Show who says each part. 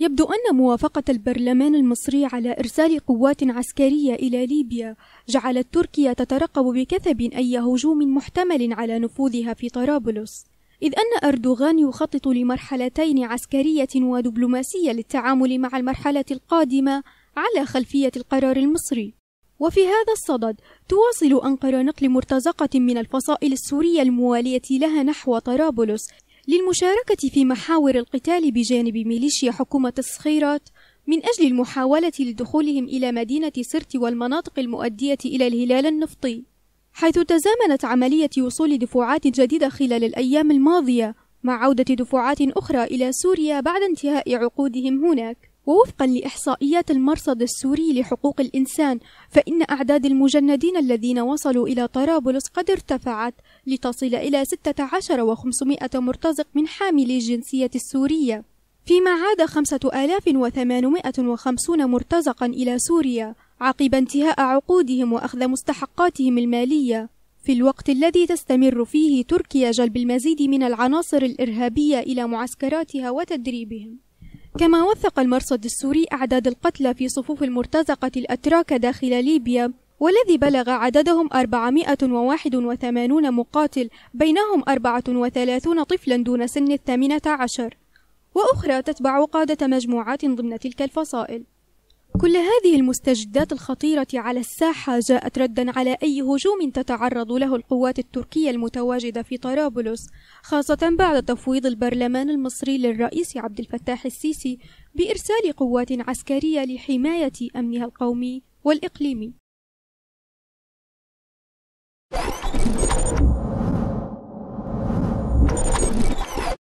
Speaker 1: يبدو أن موافقة البرلمان المصري على إرسال قوات عسكرية إلى ليبيا جعلت تركيا تترقب بكثب أي هجوم محتمل على نفوذها في طرابلس، إذ أن أردوغان يخطط لمرحلتين عسكرية ودبلوماسية للتعامل مع المرحلة القادمة على خلفية القرار المصري. وفي هذا الصدد تواصل أنقرة نقل مرتزقة من الفصائل السورية الموالية لها نحو طرابلس للمشاركة في محاور القتال بجانب ميليشيا حكومة الصخيرات من أجل المحاولة لدخولهم إلى مدينة سرت والمناطق المؤدية إلى الهلال النفطي حيث تزامنت عملية وصول دفعات جديدة خلال الأيام الماضية مع عودة دفعات أخرى إلى سوريا بعد انتهاء عقودهم هناك ووفقا لإحصائيات المرصد السوري لحقوق الإنسان فإن أعداد المجندين الذين وصلوا إلى طرابلس قد ارتفعت لتصل إلى 16500 مرتزق من حاملي الجنسية السورية فيما عاد 5850 مرتزقا إلى سوريا عقب انتهاء عقودهم وأخذ مستحقاتهم المالية في الوقت الذي تستمر فيه تركيا جلب المزيد من العناصر الإرهابية إلى معسكراتها وتدريبهم كما وثق المرصد السوري أعداد القتلى في صفوف المرتزقة الأتراك داخل ليبيا والذي بلغ عددهم 481 مقاتل بينهم 34 طفلا دون سن الثامنة عشر وأخرى تتبع قادة مجموعات ضمن تلك الفصائل كل هذه المستجدات الخطيرة على الساحة جاءت ردا على أي هجوم تتعرض له القوات التركية المتواجدة في طرابلس خاصة بعد تفويض البرلمان المصري للرئيس عبد الفتاح السيسي بإرسال قوات عسكرية لحماية أمنها القومي والإقليمي